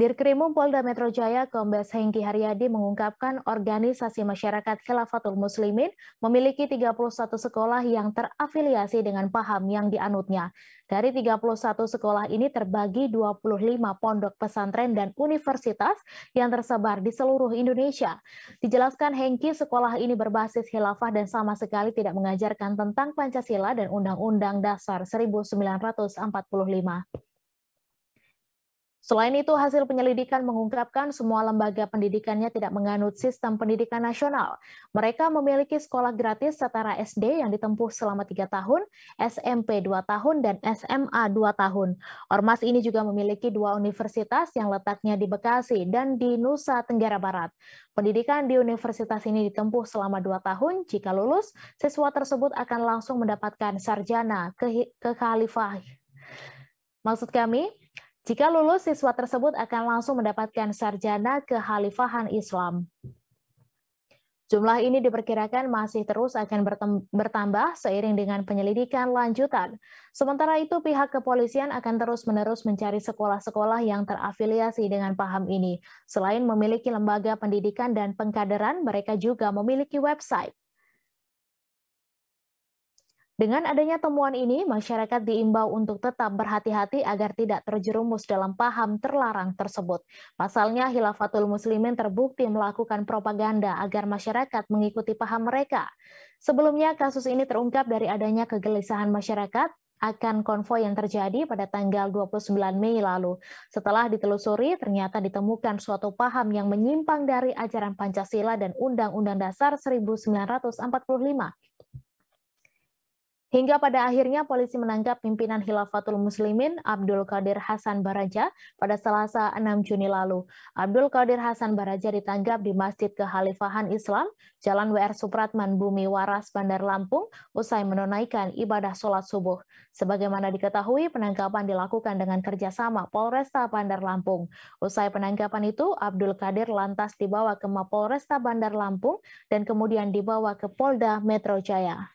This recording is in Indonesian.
Dirkrimum Polda Metro Jaya Kombes Hengki Haryadi mengungkapkan organisasi masyarakat Khilafatul Muslimin memiliki 31 sekolah yang terafiliasi dengan paham yang dianutnya. Dari 31 sekolah ini terbagi 25 pondok pesantren dan universitas yang tersebar di seluruh Indonesia. Dijelaskan Hengki, sekolah ini berbasis khilafah dan sama sekali tidak mengajarkan tentang Pancasila dan Undang-Undang Dasar 1945. Selain itu, hasil penyelidikan mengungkapkan semua lembaga pendidikannya tidak menganut sistem pendidikan nasional. Mereka memiliki sekolah gratis setara SD yang ditempuh selama 3 tahun, SMP 2 tahun, dan SMA 2 tahun. Ormas ini juga memiliki dua universitas yang letaknya di Bekasi dan di Nusa Tenggara Barat. Pendidikan di universitas ini ditempuh selama 2 tahun. Jika lulus, siswa tersebut akan langsung mendapatkan sarjana ke, ke Khalifah. Maksud kami, jika lulus, siswa tersebut akan langsung mendapatkan sarjana kehalifahan Islam. Jumlah ini diperkirakan masih terus akan bertambah seiring dengan penyelidikan lanjutan. Sementara itu, pihak kepolisian akan terus-menerus mencari sekolah-sekolah yang terafiliasi dengan paham ini. Selain memiliki lembaga pendidikan dan pengkaderan, mereka juga memiliki website. Dengan adanya temuan ini, masyarakat diimbau untuk tetap berhati-hati agar tidak terjerumus dalam paham terlarang tersebut. Pasalnya, Hilafatul Muslimin terbukti melakukan propaganda agar masyarakat mengikuti paham mereka. Sebelumnya, kasus ini terungkap dari adanya kegelisahan masyarakat akan konvoi yang terjadi pada tanggal 29 Mei lalu. Setelah ditelusuri, ternyata ditemukan suatu paham yang menyimpang dari ajaran Pancasila dan Undang-Undang Dasar 1945. Hingga pada akhirnya polisi menangkap pimpinan Hilafatul Muslimin Abdul Qadir Hasan Baraja pada Selasa 6 Juni lalu. Abdul Qadir Hasan Baraja ditangkap di Masjid kehalifahan Islam, Jalan WR Supratman Bumi Waras, Bandar Lampung, usai menunaikan ibadah sholat subuh. Sebagaimana diketahui, penangkapan dilakukan dengan kerjasama Polresta Bandar Lampung. Usai penangkapan itu, Abdul Qadir lantas dibawa ke Mapolresta Bandar Lampung dan kemudian dibawa ke Polda Metro Jaya.